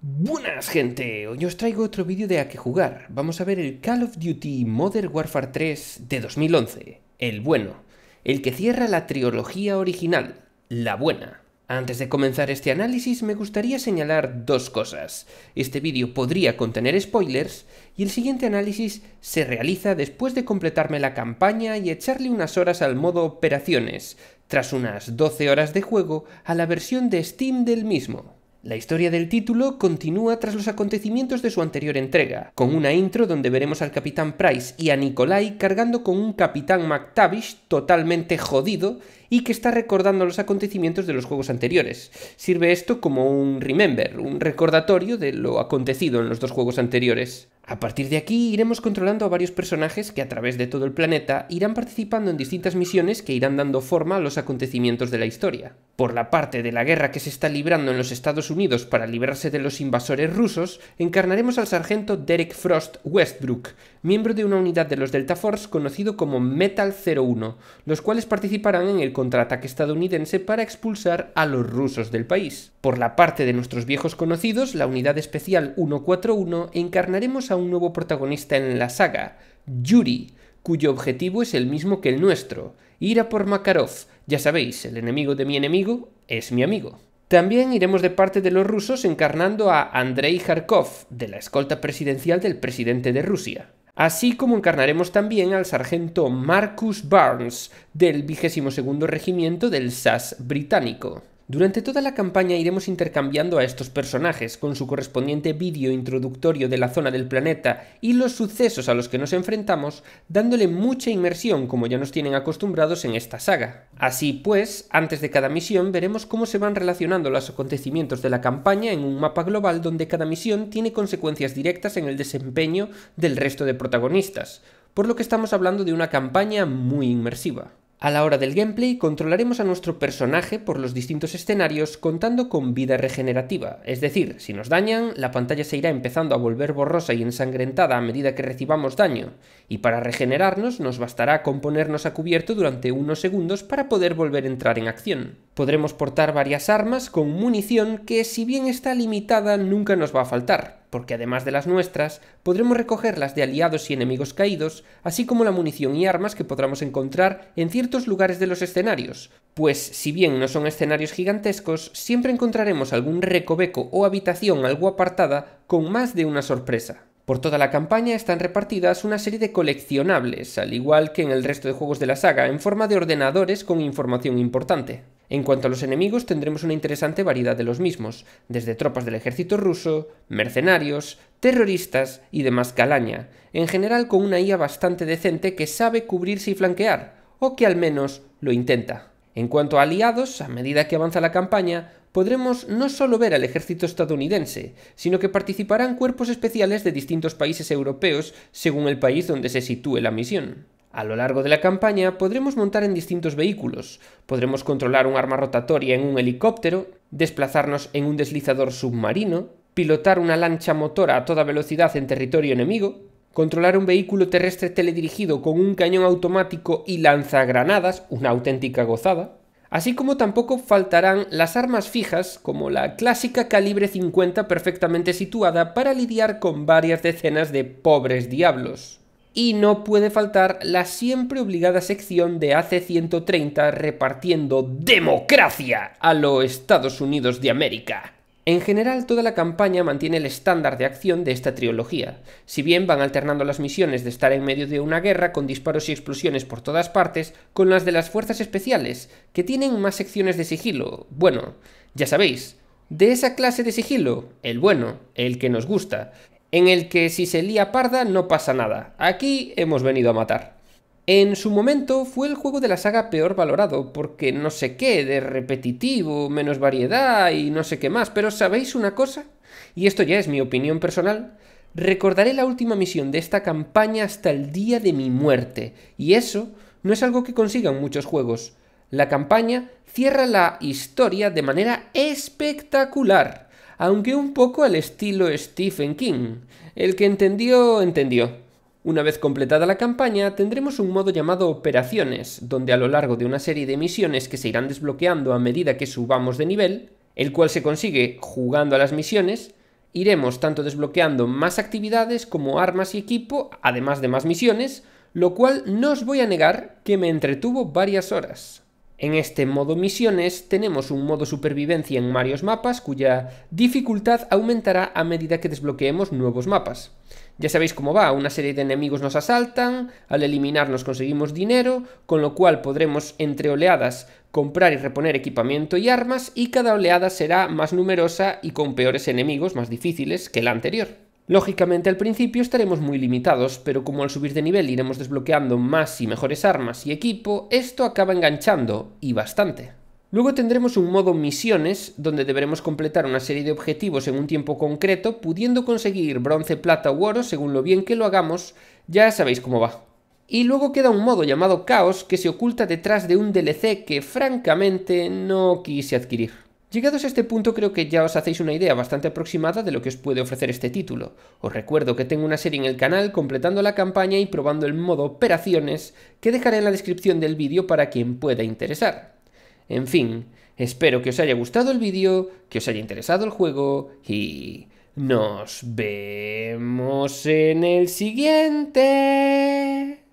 Buenas gente, hoy os traigo otro vídeo de a qué jugar. Vamos a ver el Call of Duty Modern Warfare 3 de 2011, el bueno, el que cierra la trilogía original, la buena. Antes de comenzar este análisis me gustaría señalar dos cosas. Este vídeo podría contener spoilers y el siguiente análisis se realiza después de completarme la campaña y echarle unas horas al modo operaciones, tras unas 12 horas de juego a la versión de Steam del mismo. La historia del título continúa tras los acontecimientos de su anterior entrega, con una intro donde veremos al Capitán Price y a Nikolai cargando con un Capitán McTavish totalmente jodido y que está recordando los acontecimientos de los juegos anteriores. Sirve esto como un remember, un recordatorio de lo acontecido en los dos juegos anteriores. A partir de aquí iremos controlando a varios personajes que a través de todo el planeta irán participando en distintas misiones que irán dando forma a los acontecimientos de la historia. Por la parte de la guerra que se está librando en los Estados Unidos para librarse de los invasores rusos, encarnaremos al sargento Derek Frost Westbrook, miembro de una unidad de los Delta Force conocido como Metal 01, los cuales participarán en el contraataque estadounidense para expulsar a los rusos del país. Por la parte de nuestros viejos conocidos, la unidad especial 141, encarnaremos a un nuevo protagonista en la saga, Yuri, cuyo objetivo es el mismo que el nuestro, ir a por Makarov. Ya sabéis, el enemigo de mi enemigo es mi amigo. También iremos de parte de los rusos encarnando a Andrei Kharkov, de la escolta presidencial del presidente de Rusia. Así como encarnaremos también al sargento Marcus Barnes, del 22 Regimiento del SAS británico. Durante toda la campaña iremos intercambiando a estos personajes, con su correspondiente vídeo introductorio de la zona del planeta y los sucesos a los que nos enfrentamos, dándole mucha inmersión como ya nos tienen acostumbrados en esta saga. Así pues, antes de cada misión veremos cómo se van relacionando los acontecimientos de la campaña en un mapa global donde cada misión tiene consecuencias directas en el desempeño del resto de protagonistas, por lo que estamos hablando de una campaña muy inmersiva. A la hora del gameplay controlaremos a nuestro personaje por los distintos escenarios contando con vida regenerativa, es decir, si nos dañan, la pantalla se irá empezando a volver borrosa y ensangrentada a medida que recibamos daño, y para regenerarnos nos bastará con ponernos a cubierto durante unos segundos para poder volver a entrar en acción. Podremos portar varias armas con munición que si bien está limitada nunca nos va a faltar, porque además de las nuestras, podremos recoger las de aliados y enemigos caídos, así como la munición y armas que podremos encontrar en ciertos lugares de los escenarios, pues si bien no son escenarios gigantescos, siempre encontraremos algún recoveco o habitación algo apartada con más de una sorpresa. Por toda la campaña están repartidas una serie de coleccionables, al igual que en el resto de juegos de la saga, en forma de ordenadores con información importante. En cuanto a los enemigos, tendremos una interesante variedad de los mismos, desde tropas del ejército ruso, mercenarios, terroristas y demás calaña, en general con una IA bastante decente que sabe cubrirse y flanquear, o que al menos lo intenta. En cuanto a aliados, a medida que avanza la campaña, podremos no solo ver al ejército estadounidense, sino que participarán cuerpos especiales de distintos países europeos según el país donde se sitúe la misión. A lo largo de la campaña podremos montar en distintos vehículos, podremos controlar un arma rotatoria en un helicóptero, desplazarnos en un deslizador submarino, pilotar una lancha motora a toda velocidad en territorio enemigo, controlar un vehículo terrestre teledirigido con un cañón automático y lanzagranadas, una auténtica gozada, así como tampoco faltarán las armas fijas como la clásica calibre 50 perfectamente situada para lidiar con varias decenas de pobres diablos. Y no puede faltar la siempre obligada sección de AC-130 repartiendo democracia a los Estados Unidos de América. En general, toda la campaña mantiene el estándar de acción de esta trilogía. Si bien van alternando las misiones de estar en medio de una guerra con disparos y explosiones por todas partes, con las de las fuerzas especiales, que tienen más secciones de sigilo. Bueno, ya sabéis, de esa clase de sigilo, el bueno, el que nos gusta, en el que si se lía parda no pasa nada, aquí hemos venido a matar. En su momento fue el juego de la saga peor valorado, porque no sé qué, de repetitivo, menos variedad y no sé qué más, pero ¿sabéis una cosa? Y esto ya es mi opinión personal, recordaré la última misión de esta campaña hasta el día de mi muerte, y eso no es algo que consigan muchos juegos. La campaña cierra la historia de manera espectacular aunque un poco al estilo Stephen King. El que entendió, entendió. Una vez completada la campaña, tendremos un modo llamado Operaciones, donde a lo largo de una serie de misiones que se irán desbloqueando a medida que subamos de nivel, el cual se consigue jugando a las misiones, iremos tanto desbloqueando más actividades como armas y equipo, además de más misiones, lo cual no os voy a negar que me entretuvo varias horas. En este modo misiones tenemos un modo supervivencia en varios mapas cuya dificultad aumentará a medida que desbloqueemos nuevos mapas. Ya sabéis cómo va, una serie de enemigos nos asaltan, al eliminarnos conseguimos dinero, con lo cual podremos entre oleadas comprar y reponer equipamiento y armas y cada oleada será más numerosa y con peores enemigos más difíciles que la anterior. Lógicamente al principio estaremos muy limitados, pero como al subir de nivel iremos desbloqueando más y mejores armas y equipo, esto acaba enganchando, y bastante. Luego tendremos un modo misiones, donde deberemos completar una serie de objetivos en un tiempo concreto, pudiendo conseguir bronce, plata u oro según lo bien que lo hagamos, ya sabéis cómo va. Y luego queda un modo llamado Caos que se oculta detrás de un DLC que francamente no quise adquirir. Llegados a este punto creo que ya os hacéis una idea bastante aproximada de lo que os puede ofrecer este título. Os recuerdo que tengo una serie en el canal completando la campaña y probando el modo operaciones que dejaré en la descripción del vídeo para quien pueda interesar. En fin, espero que os haya gustado el vídeo, que os haya interesado el juego y... Nos vemos en el siguiente.